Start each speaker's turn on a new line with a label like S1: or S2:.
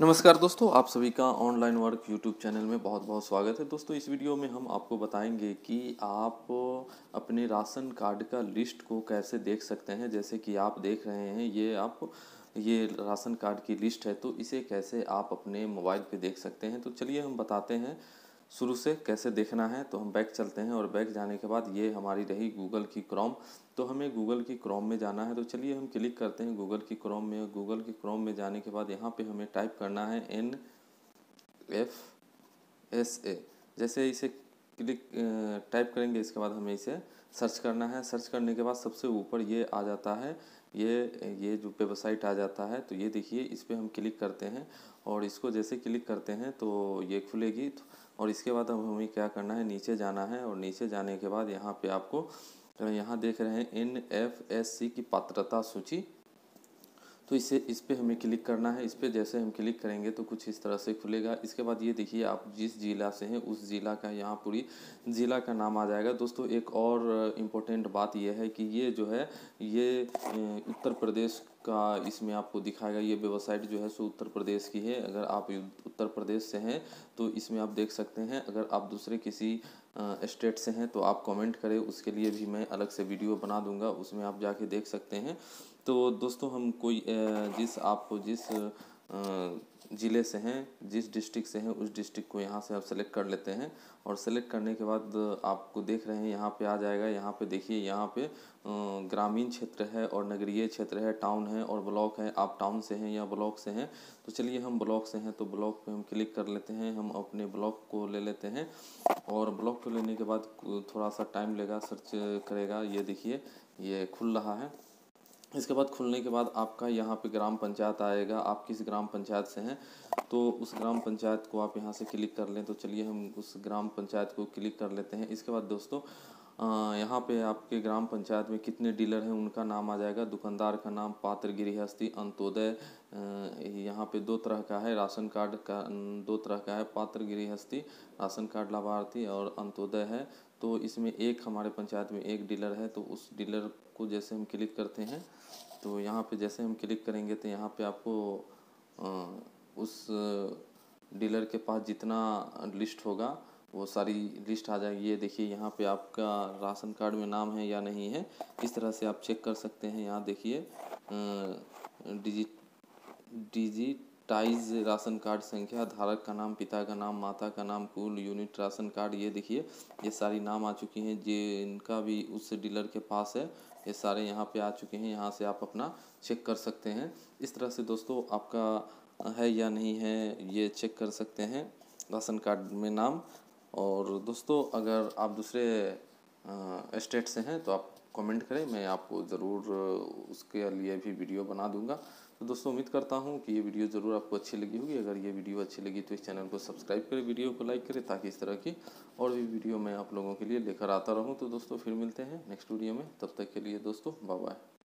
S1: नमस्कार दोस्तों आप सभी का ऑनलाइन वर्क यूट्यूब चैनल में बहुत बहुत स्वागत है दोस्तों इस वीडियो में हम आपको बताएंगे कि आप अपने राशन कार्ड का लिस्ट को कैसे देख सकते हैं जैसे कि आप देख रहे हैं ये आप ये राशन कार्ड की लिस्ट है तो इसे कैसे आप अपने मोबाइल पे देख सकते हैं तो चलिए हम बताते हैं शुरू से कैसे देखना है तो हम बैक चलते हैं और बैक जाने के बाद ये हमारी रही गूगल की क्रोम तो हमें गूगल की क्रोम में जाना है तो चलिए हम क्लिक करते हैं गूगल की क्रोम में गूगल की क्रोम में जाने के बाद यहाँ पे हमें टाइप करना है एन एफ एस ए जैसे इसे क्लिक टाइप करेंगे इसके बाद हमें इसे सर्च करना है सर्च करने के बाद सबसे ऊपर ये आ जाता है ये ये जो वेबसाइट आ जाता है तो ये देखिए इस पर हम क्लिक करते हैं और इसको जैसे क्लिक करते हैं तो ये खुलेगी और इसके बाद अब हमें क्या करना है नीचे जाना है और नीचे जाने के बाद यहाँ पे आपको यहाँ देख रहे हैं एन एफ एस सी की पात्रता सूची तो इसे इस पर हमें क्लिक करना है इस पर जैसे हम क्लिक करेंगे तो कुछ इस तरह से खुलेगा इसके बाद ये देखिए आप जिस ज़िला से हैं उस ज़िला का यहाँ पूरी ज़िला का नाम आ जाएगा दोस्तों एक और इम्पोर्टेंट बात यह है कि ये जो है ये उत्तर प्रदेश का इसमें आपको दिखाएगा ये वेबसाइट जो है सो उत्तर प्रदेश की है अगर आप उत्तर प्रदेश से हैं तो इसमें आप देख सकते हैं अगर आप दूसरे किसी स्टेट से हैं तो आप कमेंट करें उसके लिए भी मैं अलग से वीडियो बना दूंगा उसमें आप जाके देख सकते हैं तो दोस्तों हम कोई जिस आपको जिस ज़िले से हैं जिस डिस्ट्रिक्ट से हैं उस डिस्ट्रिक्ट को यहाँ से आप सेलेक्ट कर लेते हैं और सेलेक्ट करने के बाद आपको देख रहे हैं यहाँ पे आ जाएगा यहाँ पे देखिए यहाँ पे ग्रामीण क्षेत्र है और नगरीय क्षेत्र है टाउन है और ब्लॉक है आप टाउन से हैं या ब्लॉक से हैं तो चलिए हम ब्लॉक से हैं तो ब्लॉक पे हम क्लिक कर लेते हैं हम अपने ब्लॉक को ले लेते हैं और ब्लॉक को लेने के बाद थोड़ा सा टाइम लेगा सर्च करेगा ये देखिए ये खुल रहा है इसके बाद खुलने के बाद आपका यहाँ पे ग्राम पंचायत आएगा आप किस ग्राम पंचायत से हैं तो उस ग्राम पंचायत को आप यहाँ से क्लिक कर लें तो चलिए हम उस ग्राम पंचायत को क्लिक कर लेते हैं इसके बाद दोस्तों यहाँ पे आपके ग्राम पंचायत में कितने डीलर हैं उनका नाम आ जाएगा दुकानदार का नाम पात्र गृहस्थी अंत्योदय यहाँ पे दो तरह का है राशन कार्ड का दो तरह का है पात्र गृहस्थी राशन कार्ड लाभार्थी और अंत्योदय है तो इसमें एक हमारे पंचायत में एक डीलर है तो उस डीलर को जैसे हम क्लिक करते हैं तो यहाँ पे जैसे हम क्लिक करेंगे तो यहाँ पे आपको उस डीलर के पास जितना लिस्ट होगा वो सारी लिस्ट आ जाएगी ये देखिए यहाँ पे आपका राशन कार्ड में नाम है या नहीं है इस तरह से आप चेक कर सकते हैं यहाँ देखिए डिजिट डिजिट टाइज राशन कार्ड संख्या धारक का नाम पिता का नाम माता का नाम कुल यूनिट राशन कार्ड ये देखिए ये सारी नाम आ चुकी हैं जिनका भी उस डीलर के पास है ये सारे यहाँ पे आ चुके हैं यहाँ से आप अपना चेक कर सकते हैं इस तरह से दोस्तों आपका है या नहीं है ये चेक कर सकते हैं राशन कार्ड में नाम और दोस्तों अगर आप दूसरे स्टेट से हैं तो आप कमेंट करें मैं आपको ज़रूर उसके लिए भी वीडियो बना दूंगा तो दोस्तों उम्मीद करता हूँ कि ये वीडियो ज़रूर आपको अच्छी लगी होगी अगर ये वीडियो अच्छी लगी तो इस चैनल को सब्सक्राइब करें वीडियो को लाइक करें ताकि इस तरह की और भी वीडियो मैं आप लोगों के लिए लेकर आता रहूँ तो दोस्तों फिर मिलते हैं नेक्स्ट वीडियो में तब तक के लिए दोस्तों बाय